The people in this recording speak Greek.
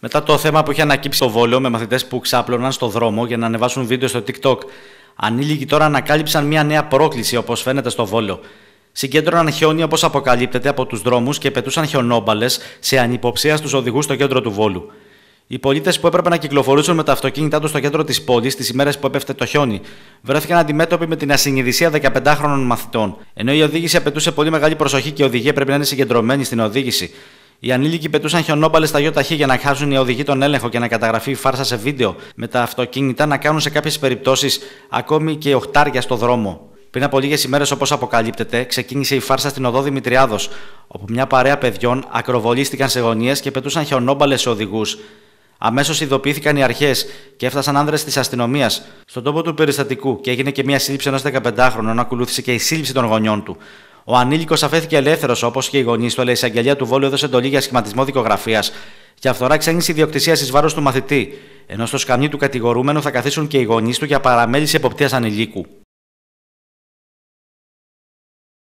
Μετά το θέμα που είχε ανακύψει το βόλιο με μαθητές που ξάπλωναν στο δρόμο για να ανεβάσουν βίντεο στο TikTok, ανήλικοι τώρα ανακάλυψαν μια νέα πρόκληση όπως φαίνεται στο βόλιο. Συγκέντρωναν χιόνι όπως αποκαλύπτεται από τους δρόμους και πετούσαν χιονόμπαλες σε ανυποψία στους οδηγούς στο κέντρο του βόλου. Οι πολίτες που έπρεπε να κυκλοφορούσαν με τα αυτοκίνητά τους στο κέντρο της πόλης τι ημέρες που έπεφτε το χιόνι βρέθηκαν αντιμέτωποι με την ασυνειδησία 15χρονων μαθητών. Ενώ η οδήγηση απαιτούσε πολύ μεγάλη προσοχή και οι οδηγοί έπρεπε να είναι συγκεντρωμένοι στην οδήγηση, οι ανήλικοι πετούσαν χιονόμπαλες στα γιοταχή για να χάσουν οι οδηγοί τον έλεγχο και να καταγραφεί η φάρσα σε βίντεο, με τα αυτοκίνητα να κάνουν σε κάποιες περιπτώσεις ακόμη και οχτάρια στο δρόμο. Πριν από λίγες ημέρες, όπως αποκαλύπτεται, ξεκίνησε η φάρσα στην οδό Δημητριάδος, όπου μια παρέα παιδιών ακροβολίστηκαν σε γωνίες και πετούσαν χιονόμπαλες σε οδηγούς. Αμέσως ειδοποιήθηκαν οι αρχές και έφτασαν άνδρες της αστυνομίας στον τόπο του περιστατικού και έγινε και μια σύλληψη ενός 15χρονου, ακολούθησε και η σύλληψη των γονιών του. Ο ανήλικος αφέθηκε ελεύθερος, όπως και οι γονείς του, αλλά η εισαγγελία του Βόλου έδωσε εντολή για σχηματισμό δικογραφίας και αυθορά ξένηση ιδιοκτησία εις βάρος του μαθητή, ενώ στο σκαμνί του κατηγορούμενου θα καθίσουν και οι γονείς του για παραμέληση εποπτείας ανηλίκου.